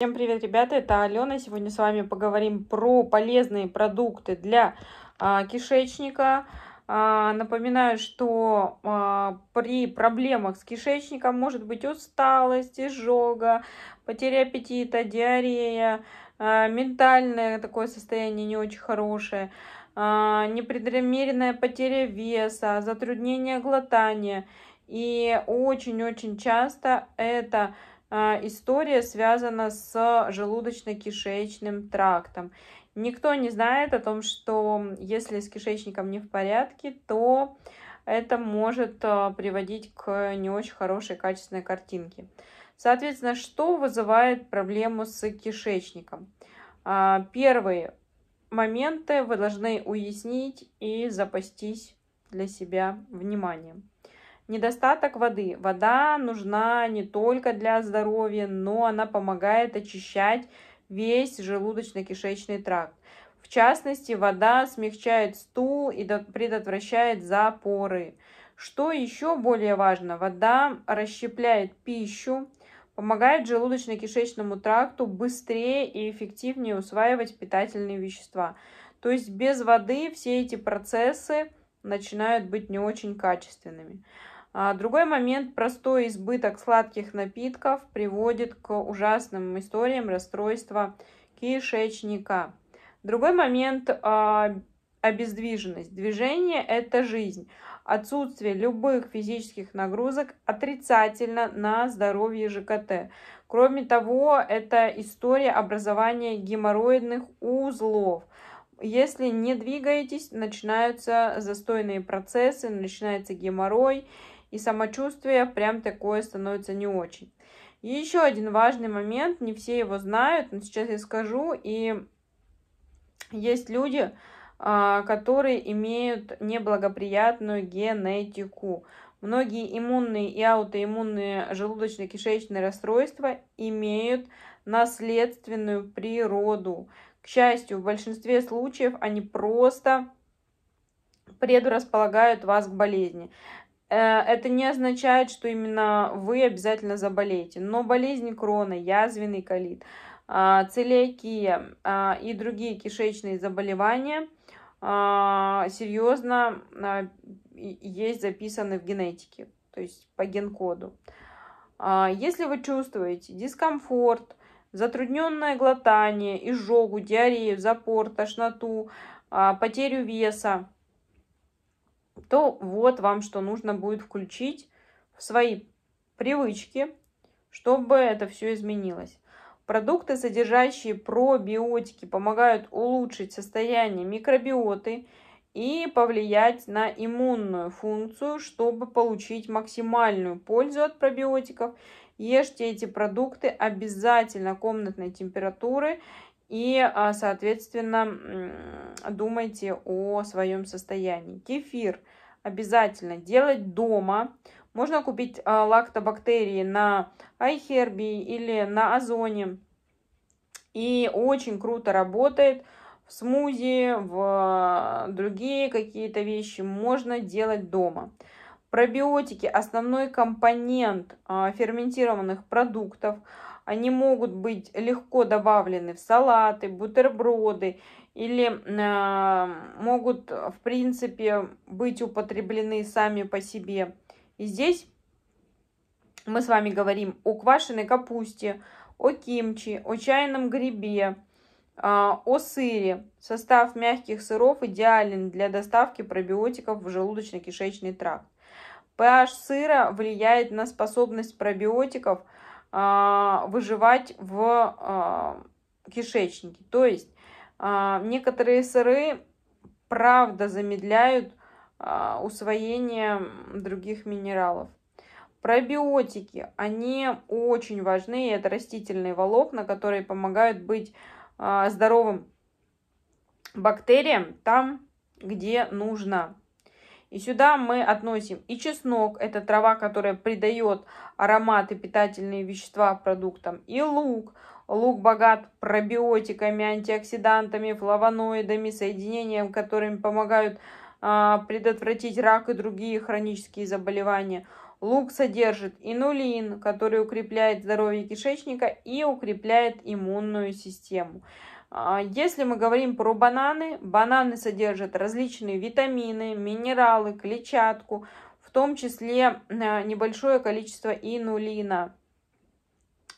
Всем привет, ребята, это Алена. Сегодня с вами поговорим про полезные продукты для а, кишечника. А, напоминаю, что а, при проблемах с кишечником может быть усталость, изжога, потеря аппетита, диарея, а, ментальное такое состояние не очень хорошее, а, непреднамеренная потеря веса, затруднение глотания. И очень-очень часто это а, история связана с желудочно-кишечным трактом. Никто не знает о том, что если с кишечником не в порядке, то это может а, приводить к не очень хорошей качественной картинке. Соответственно, что вызывает проблему с кишечником? А, первые моменты вы должны уяснить и запастись для себя вниманием. Недостаток воды. Вода нужна не только для здоровья, но она помогает очищать весь желудочно-кишечный тракт. В частности, вода смягчает стул и предотвращает запоры. Что еще более важно, вода расщепляет пищу, помогает желудочно-кишечному тракту быстрее и эффективнее усваивать питательные вещества. То есть без воды все эти процессы начинают быть не очень качественными. А, другой момент – простой избыток сладких напитков приводит к ужасным историям расстройства кишечника. Другой момент а, – обездвиженность. Движение – это жизнь. Отсутствие любых физических нагрузок отрицательно на здоровье ЖКТ. Кроме того, это история образования геморроидных узлов. Если не двигаетесь, начинаются застойные процессы, начинается геморрой – и самочувствие прям такое становится не очень. еще один важный момент, не все его знают, но сейчас я скажу, и есть люди, а, которые имеют неблагоприятную генетику. Многие иммунные и аутоиммунные желудочно-кишечные расстройства имеют наследственную природу. К счастью, в большинстве случаев они просто предрасполагают вас к болезни. Э, это не означает, что именно вы обязательно заболеете. Но болезни крона, язвенный колит, а, целиакия а, и другие кишечные заболевания а, серьезно есть записаны в генетике, то есть по генкоду. Если вы чувствуете дискомфорт, затрудненное глотание, изжогу, диарею, запор, тошноту, потерю веса, то вот вам что нужно будет включить в свои привычки, чтобы это все изменилось. Продукты, содержащие пробиотики, помогают улучшить состояние микробиоты и повлиять на иммунную функцию, чтобы получить максимальную пользу от пробиотиков. Ешьте эти продукты обязательно комнатной температуры и, а, соответственно, думайте о своем состоянии. Кефир – обязательно делать дома. Можно купить а, лактобактерии на iHerbi или на Озоне. И очень круто работает в смузи, в а, другие какие-то вещи можно делать дома. Пробиотики – основной компонент а, ферментированных продуктов. Они могут быть легко добавлены в салаты, бутерброды или э, могут, в принципе, быть употреблены сами по себе. И здесь мы с вами говорим о квашеной капусте, о кимчи, о чайном грибе, э, о сыре. Состав мягких сыров идеален для доставки пробиотиков в желудочно-кишечный тракт. PH сыра влияет на способность пробиотиков э, выживать в э, кишечнике. То есть а, некоторые сыры, правда, замедляют а, усвоение других минералов. Пробиотики, они очень важны, это растительные волокна, которые помогают быть а, здоровым бактериям там, где нужно. И сюда мы относим и чеснок, это трава, которая придает аромат и питательные вещества продуктам, и лук. Лук богат пробиотиками, антиоксидантами, флавоноидами, соединениями, которыми помогают э, предотвратить рак и другие хронические заболевания. Лук содержит инулин, который укрепляет здоровье кишечника и укрепляет иммунную систему. А, если мы говорим про бананы, бананы содержат различные витамины, минералы, клетчатку, в том числе а, небольшое количество инулина.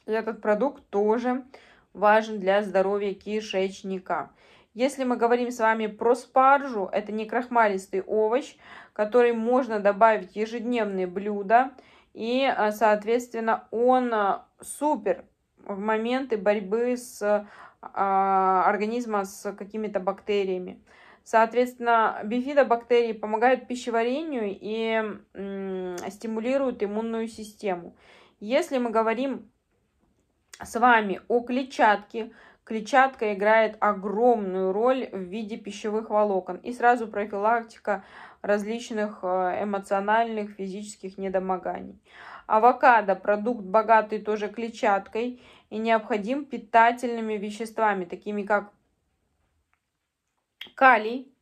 И этот продукт тоже важен для здоровья кишечника. Если мы говорим с вами про спаржу, это не крахмалистый овощ, который можно добавить в ежедневные блюда. И, а, соответственно, он а, супер в моменты борьбы с а, организма с какими-то бактериями. Соответственно, бифидобактерии помогают пищеварению и стимулируют иммунную систему. Если мы говорим с вами о клетчатке. Клетчатка играет огромную роль в виде пищевых волокон. И сразу профилактика различных э, эмоциональных, физических недомоганий. Авокадо – продукт, богатый тоже клетчаткой и необходим питательными веществами, такими как калий.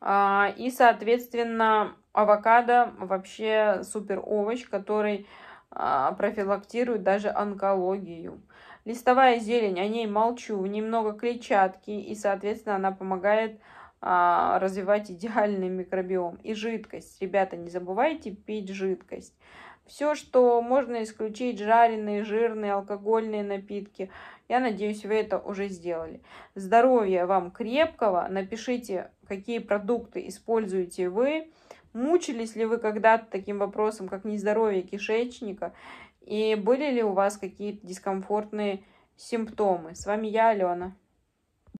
А, и, соответственно, авокадо вообще супер овощ, который а, профилактирует даже онкологию. Листовая зелень, о ней молчу, немного клетчатки, и, соответственно, она помогает а, развивать идеальный микробиом. И жидкость, ребята, не забывайте пить жидкость. Все, что можно исключить, жареные, жирные, алкогольные напитки. Я надеюсь, вы это уже сделали. Здоровья вам крепкого. Напишите, какие продукты используете вы Мучились ли вы когда-то таким вопросом, как нездоровье кишечника? И были ли у вас какие-то дискомфортные симптомы? С вами я, Алена.